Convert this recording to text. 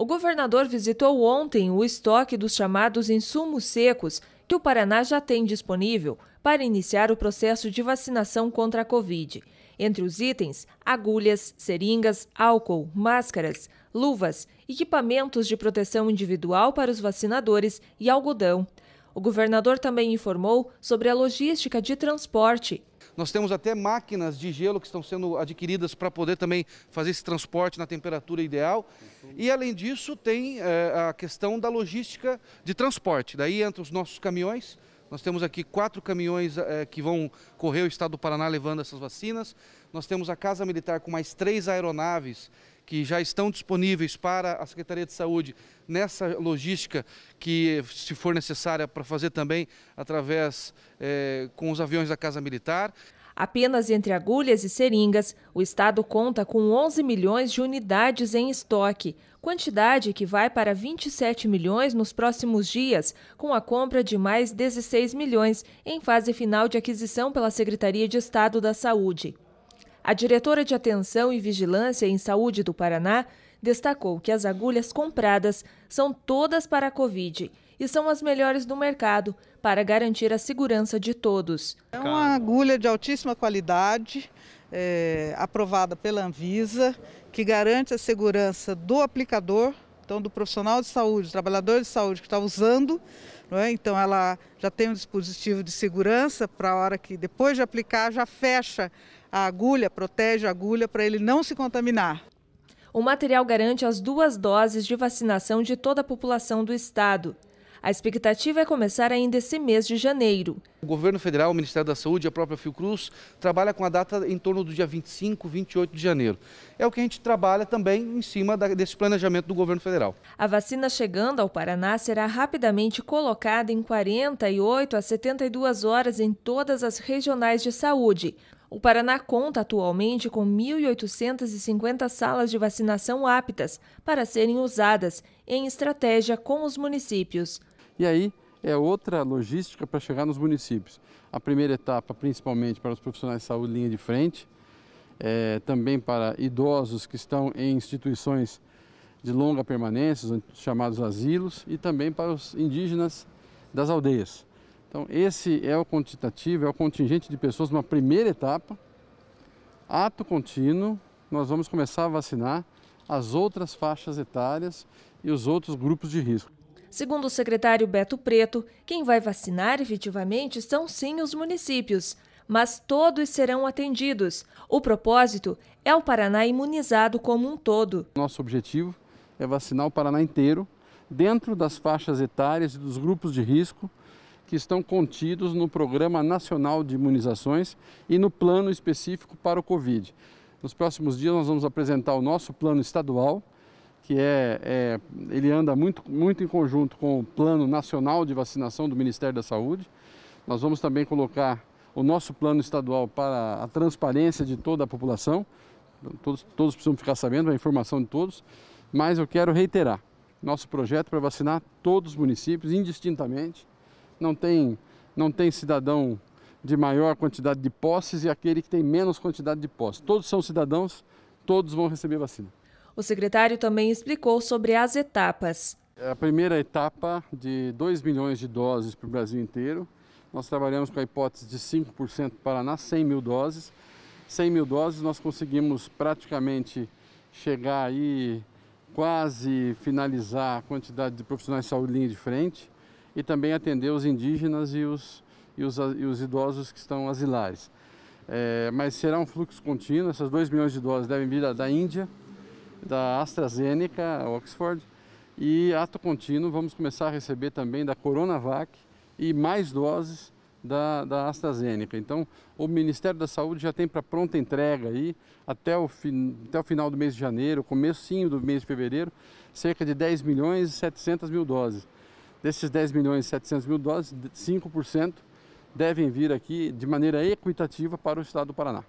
O governador visitou ontem o estoque dos chamados insumos secos que o Paraná já tem disponível para iniciar o processo de vacinação contra a Covid. Entre os itens, agulhas, seringas, álcool, máscaras, luvas, equipamentos de proteção individual para os vacinadores e algodão. O governador também informou sobre a logística de transporte nós temos até máquinas de gelo que estão sendo adquiridas para poder também fazer esse transporte na temperatura ideal. E além disso, tem é, a questão da logística de transporte. Daí entram os nossos caminhões. Nós temos aqui quatro caminhões é, que vão correr o estado do Paraná levando essas vacinas. Nós temos a Casa Militar com mais três aeronaves que já estão disponíveis para a Secretaria de Saúde nessa logística que, se for necessária, para fazer também através é, com os aviões da Casa Militar. Apenas entre agulhas e seringas, o Estado conta com 11 milhões de unidades em estoque, quantidade que vai para 27 milhões nos próximos dias, com a compra de mais 16 milhões em fase final de aquisição pela Secretaria de Estado da Saúde. A diretora de Atenção e Vigilância em Saúde do Paraná destacou que as agulhas compradas são todas para a Covid e são as melhores do mercado para garantir a segurança de todos. É uma agulha de altíssima qualidade, é, aprovada pela Anvisa, que garante a segurança do aplicador então do profissional de saúde, do trabalhador de saúde que está usando, é? então ela já tem um dispositivo de segurança para a hora que depois de aplicar já fecha a agulha, protege a agulha para ele não se contaminar. O material garante as duas doses de vacinação de toda a população do estado. A expectativa é começar ainda esse mês de janeiro. O governo federal, o Ministério da Saúde e a própria Fiocruz trabalha com a data em torno do dia 25, 28 de janeiro. É o que a gente trabalha também em cima desse planejamento do governo federal. A vacina chegando ao Paraná será rapidamente colocada em 48 a 72 horas em todas as regionais de saúde. O Paraná conta atualmente com 1.850 salas de vacinação aptas para serem usadas em estratégia com os municípios. E aí é outra logística para chegar nos municípios. A primeira etapa, principalmente para os profissionais de saúde linha de frente, é, também para idosos que estão em instituições de longa permanência, chamados asilos, e também para os indígenas das aldeias. Então, esse é o quantitativo, é o contingente de pessoas na primeira etapa. Ato contínuo, nós vamos começar a vacinar as outras faixas etárias e os outros grupos de risco. Segundo o secretário Beto Preto, quem vai vacinar efetivamente são sim os municípios, mas todos serão atendidos. O propósito é o Paraná imunizado como um todo. Nosso objetivo é vacinar o Paraná inteiro, dentro das faixas etárias e dos grupos de risco que estão contidos no Programa Nacional de Imunizações e no plano específico para o Covid. Nos próximos dias, nós vamos apresentar o nosso plano estadual que é, é, ele anda muito, muito em conjunto com o Plano Nacional de Vacinação do Ministério da Saúde. Nós vamos também colocar o nosso plano estadual para a transparência de toda a população. Todos, todos precisam ficar sabendo, é a informação de todos. Mas eu quero reiterar, nosso projeto é para vacinar todos os municípios, indistintamente. Não tem, não tem cidadão de maior quantidade de posses e aquele que tem menos quantidade de posses. Todos são cidadãos, todos vão receber vacina. O secretário também explicou sobre as etapas. A primeira etapa de 2 milhões de doses para o Brasil inteiro. Nós trabalhamos com a hipótese de 5% Paraná, 100 mil doses. 100 mil doses nós conseguimos praticamente chegar aí, quase finalizar a quantidade de profissionais de saúde linha de frente e também atender os indígenas e os, e os, e os idosos que estão asilares. É, mas será um fluxo contínuo, essas 2 milhões de doses devem vir da Índia, da AstraZeneca, Oxford, e ato contínuo vamos começar a receber também da Coronavac e mais doses da, da AstraZeneca. Então, o Ministério da Saúde já tem para pronta entrega aí, até o, fin, até o final do mês de janeiro, comecinho do mês de fevereiro, cerca de 10 milhões e 700 mil doses. Desses 10 milhões e 700 mil doses, 5% devem vir aqui de maneira equitativa para o estado do Paraná.